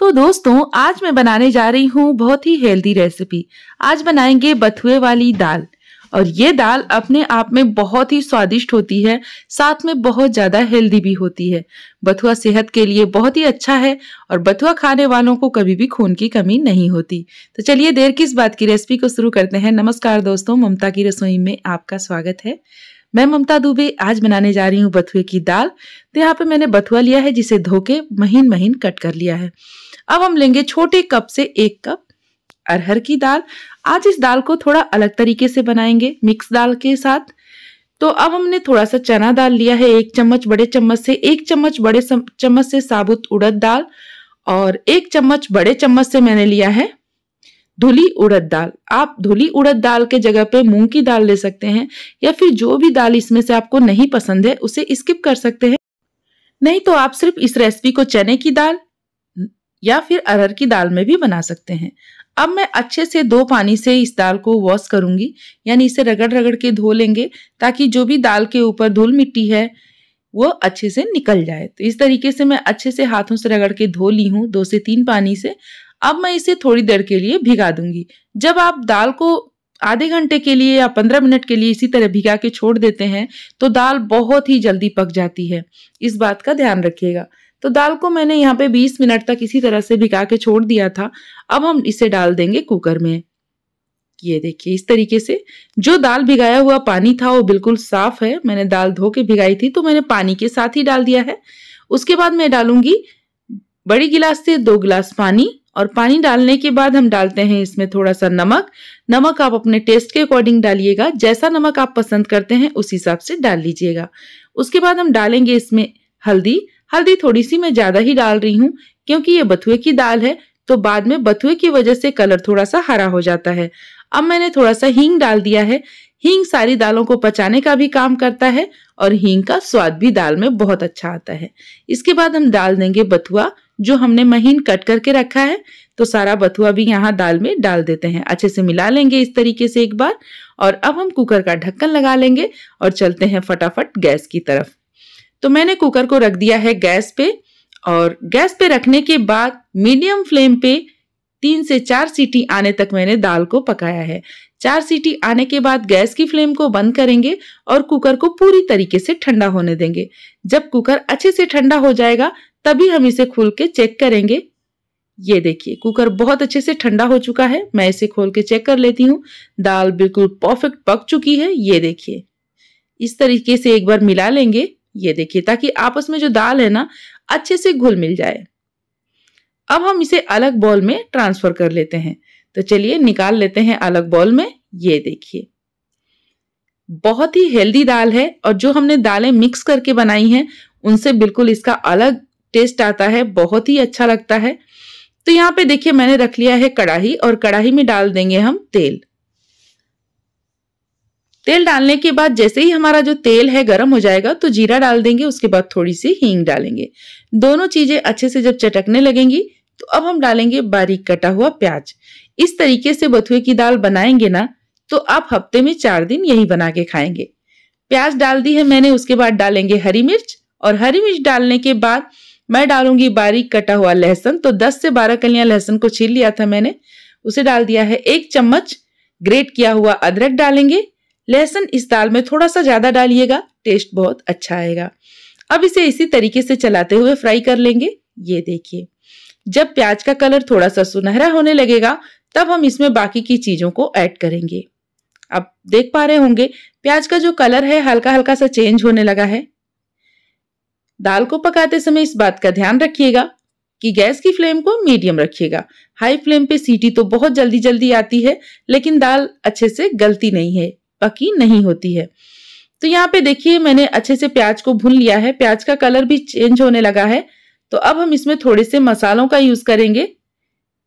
तो दोस्तों आज मैं बनाने जा रही हूँ बहुत ही हेल्दी रेसिपी आज बनाएंगे बथुए वाली दाल और ये दाल अपने आप में बहुत ही स्वादिष्ट होती है साथ में बहुत ज़्यादा हेल्दी भी होती है बथुआ सेहत के लिए बहुत ही अच्छा है और बथुआ खाने वालों को कभी भी खून की कमी नहीं होती तो चलिए देर किस बात की रेसिपी को शुरू करते हैं नमस्कार दोस्तों ममता की रसोई में आपका स्वागत है मैं ममता दुबे आज बनाने जा रही हूँ बथुए की दाल तो यहाँ पे मैंने बथुआ लिया है जिसे धो के महीन महीन कट कर लिया है अब हम लेंगे छोटे कप से एक कप अरहर की दाल आज इस दाल को थोड़ा अलग तरीके से बनाएंगे मिक्स दाल के साथ तो अब हमने थोड़ा सा चना दाल लिया है एक चम्मच बड़े चम्मच से एक चम्मच बड़े चम्मच से साबुत उड़द दाल और एक चम्मच बड़े चम्मच से मैंने लिया है धुली उड़द दाल आप धुली उड़द दाल के जगह पे मूंग की दाल ले सकते हैं या फिर जो भी दाल इसमें से आपको नहीं पसंद है उसे स्किप कर सकते हैं नहीं तो आप सिर्फ इस रेसिपी को चने की दाल या फिर अरहर की दाल में भी बना सकते हैं अब मैं अच्छे से दो पानी से इस दाल को वॉश करूंगी यानी इसे रगड़ रगड़ के धो लेंगे ताकि जो भी दाल के ऊपर धूल मिट्टी है वो अच्छे से निकल जाए तो इस तरीके से मैं अच्छे से हाथों से रगड़ के धो ली हूँ दो से तीन पानी से अब मैं इसे थोड़ी देर के लिए भिगा दूंगी जब आप दाल को आधे घंटे के लिए या पंद्रह मिनट के लिए इसी तरह भिगा के छोड़ देते हैं तो दाल बहुत ही जल्दी पक जाती है इस बात का ध्यान रखिएगा तो दाल को मैंने यहाँ पे 20 मिनट तक इसी तरह से भिगा के छोड़ दिया था अब हम इसे डाल देंगे कुकर में ये देखिए इस तरीके से जो दाल भिगाया हुआ पानी था वो बिल्कुल साफ है मैंने दाल धो के भिगाई थी तो मैंने पानी के साथ ही डाल दिया है उसके बाद मैं डालूंगी बड़ी गिलास से दो गिलास पानी और पानी डालने के बाद हम डालते हैं इसमें थोड़ा सा नमक नमक आप अपने टेस्ट के अकॉर्डिंग डालिएगा जैसा नमक आप पसंद करते हैं उस हिसाब से डाल लीजिएगा उसके बाद हम डालेंगे इसमें हल्दी हल्दी थोड़ी सी मैं ज़्यादा ही डाल रही हूँ क्योंकि ये बथुए की दाल है तो बाद में बथुए की वजह से कलर थोड़ा सा हरा हो जाता है अब मैंने थोड़ा सा हींग डाल दिया है हींग सारी दालों को पचाने का भी काम करता है और हींग का स्वाद भी दाल में बहुत अच्छा आता है इसके बाद हम डाल देंगे बथुआ जो हमने महीन कट करके रखा है तो सारा बथुआ भी यहाँ दाल में डाल देते हैं अच्छे से मिला लेंगे इस तरीके से एक बार और अब हम कुकर का ढक्कन लगा लेंगे और चलते हैं फटाफट गैस की तरफ तो मैंने कुकर को रख दिया है गैस पे और गैस पे रखने के बाद मीडियम फ्लेम पे तीन से चार सीटी आने तक मैंने दाल को पकाया है चार सीटी आने के बाद गैस की फ्लेम को बंद करेंगे और कुकर को पूरी तरीके से ठंडा होने देंगे जब कुकर अच्छे से ठंडा हो जाएगा तभी हम इसे खोल के चेक करेंगे ये देखिए कुकर बहुत अच्छे से ठंडा हो चुका है मैं इसे खोल के चेक कर लेती हूँ दाल बिल्कुल परफेक्ट पक चुकी है ये देखिए इस तरीके से एक बार मिला लेंगे ये देखिए ताकि आपस में जो दाल है ना अच्छे से घुल मिल जाए अब हम इसे अलग बॉल में ट्रांसफर कर लेते हैं तो चलिए निकाल लेते हैं अलग बॉल में ये देखिए बहुत ही हेल्दी दाल है और जो हमने दालें मिक्स करके बनाई हैं उनसे बिल्कुल इसका अलग टेस्ट आता है बहुत ही अच्छा लगता है तो यहाँ पे देखिए मैंने रख लिया है कड़ाही और कड़ाही में डाल देंगे हम तेल तेल डालने के बाद जैसे ही हमारा जो तेल है गर्म हो जाएगा तो जीरा डाल देंगे उसके बाद थोड़ी सी हींग डालेंगे दोनों चीजें अच्छे से जब चटकने लगेंगी तो अब हम डालेंगे बारीक कटा हुआ प्याज इस तरीके से बथुए की दाल बनाएंगे ना तो आप हफ्ते में चार दिन यही बना के खाएंगे प्याज डाल दी है मैंने उसके बाद डालेंगे हरी मिर्च और हरी मिर्च डालने के बाद मैं डालूंगी बारीक कटा हुआ लहसुन तो 10 से 12 कलियां लहसुन को छील लिया था मैंने उसे डाल दिया है एक चम्मच ग्रेट किया हुआ अदरक डालेंगे लहसुन इस दाल में थोड़ा सा ज़्यादा डालिएगा टेस्ट बहुत अच्छा आएगा अब इसे इसी तरीके से चलाते हुए फ्राई कर लेंगे ये देखिए जब प्याज का कलर थोड़ा सा सुनहरा होने लगेगा तब हम इसमें बाकी की चीज़ों को ऐड करेंगे अब देख पा रहे होंगे प्याज का जो कलर है हल्का हल्का सा चेंज होने लगा है दाल को पकाते समय इस बात का ध्यान रखिएगा कि गैस की फ्लेम को मीडियम रखिएगा हाई फ्लेम पे सीटी तो बहुत जल्दी जल्दी आती है लेकिन दाल अच्छे से गलती नहीं है पकी नहीं होती है तो यहाँ पे देखिए मैंने अच्छे से प्याज को भून लिया है प्याज का कलर भी चेंज होने लगा है तो अब हम इसमें थोड़े से मसालों का यूज करेंगे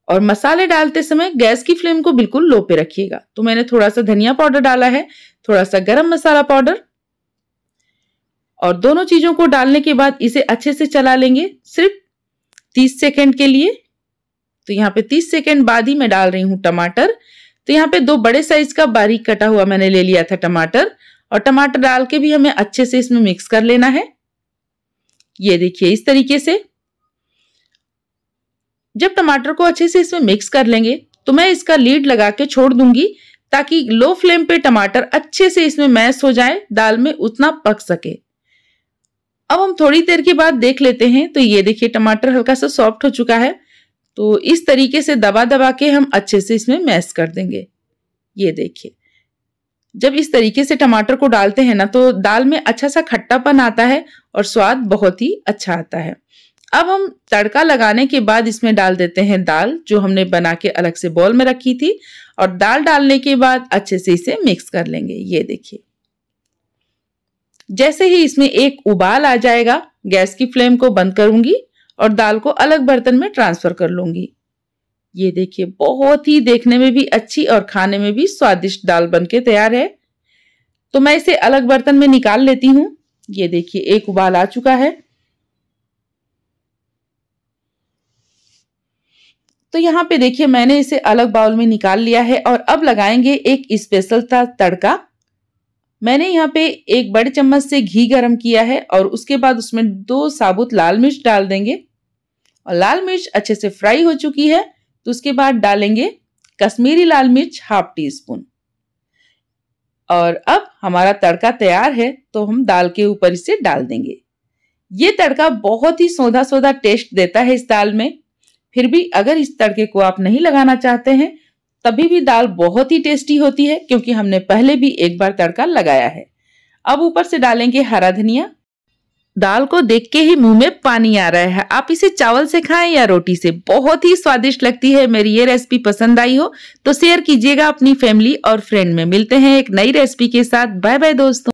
और मसाले डालते समय गैस की फ्लेम को बिल्कुल लो पे रखिएगा तो मैंने थोड़ा सा धनिया पाउडर डाला है थोड़ा सा गरम मसाला पाउडर और दोनों चीजों को डालने के बाद इसे अच्छे से चला लेंगे सिर्फ तीस सेकेंड के लिए तो यहाँ पे तीस सेकेंड बाद ही मैं डाल रही हूँ टमाटर तो यहाँ पे दो बड़े साइज का बारीक कटा हुआ मैंने ले लिया था टमाटर और टमाटर डाल के भी हमें अच्छे से इसमें मिक्स कर लेना है ये देखिए इस तरीके से जब टमाटर को अच्छे से इसमें मिक्स कर लेंगे तो मैं इसका लीड लगा के छोड़ दूंगी ताकि लो फ्लेम पे टमाटर अच्छे से इसमें मैश हो जाए दाल में उतना पक सके अब हम थोड़ी देर के बाद देख लेते हैं तो ये देखिए टमाटर हल्का सा सॉफ्ट हो चुका है तो इस तरीके से दबा दबा के हम अच्छे से इसमें मैश कर देंगे ये देखिए जब इस तरीके से टमाटर को डालते हैं ना तो दाल में अच्छा सा खट्टापन आता है और स्वाद बहुत ही अच्छा आता है अब हम तड़का लगाने के बाद इसमें डाल देते हैं दाल जो हमने बना के अलग से बॉल में रखी थी और दाल डालने के बाद अच्छे से इसे मिक्स कर लेंगे ये देखिए जैसे ही इसमें एक उबाल आ जाएगा गैस की फ्लेम को बंद करूंगी और दाल को अलग बर्तन में ट्रांसफर कर लूंगी ये देखिए बहुत ही देखने में भी अच्छी और खाने में भी स्वादिष्ट दाल बनके तैयार है तो मैं इसे अलग बर्तन में निकाल लेती हूँ ये देखिए एक उबाल आ चुका है तो यहाँ पे देखिए मैंने इसे अलग बाउल में निकाल लिया है और अब लगाएंगे एक स्पेशल सा तड़का मैंने यहाँ पे एक बड़े चम्मच से घी गरम किया है और उसके बाद उसमें दो साबुत लाल मिर्च डाल देंगे और लाल मिर्च अच्छे से फ्राई हो चुकी है तो उसके बाद डालेंगे कश्मीरी लाल मिर्च हाफ टी स्पून और अब हमारा तड़का तैयार है तो हम दाल के ऊपर इसे डाल देंगे ये तड़का बहुत ही सौधा सौधा टेस्ट देता है इस दाल में फिर भी अगर इस तड़के को आप नहीं लगाना चाहते हैं तभी भी दाल बहुत ही टेस्टी होती है क्योंकि हमने पहले भी एक बार तड़का लगाया है अब ऊपर से डालेंगे हरा धनिया दाल को देख के ही मुंह में पानी आ रहा है आप इसे चावल से खाएं या रोटी से बहुत ही स्वादिष्ट लगती है मेरी ये रेसिपी पसंद आई हो तो शेयर कीजिएगा अपनी फैमिली और फ्रेंड में मिलते हैं एक नई रेसिपी के साथ बाय बाय दोस्तों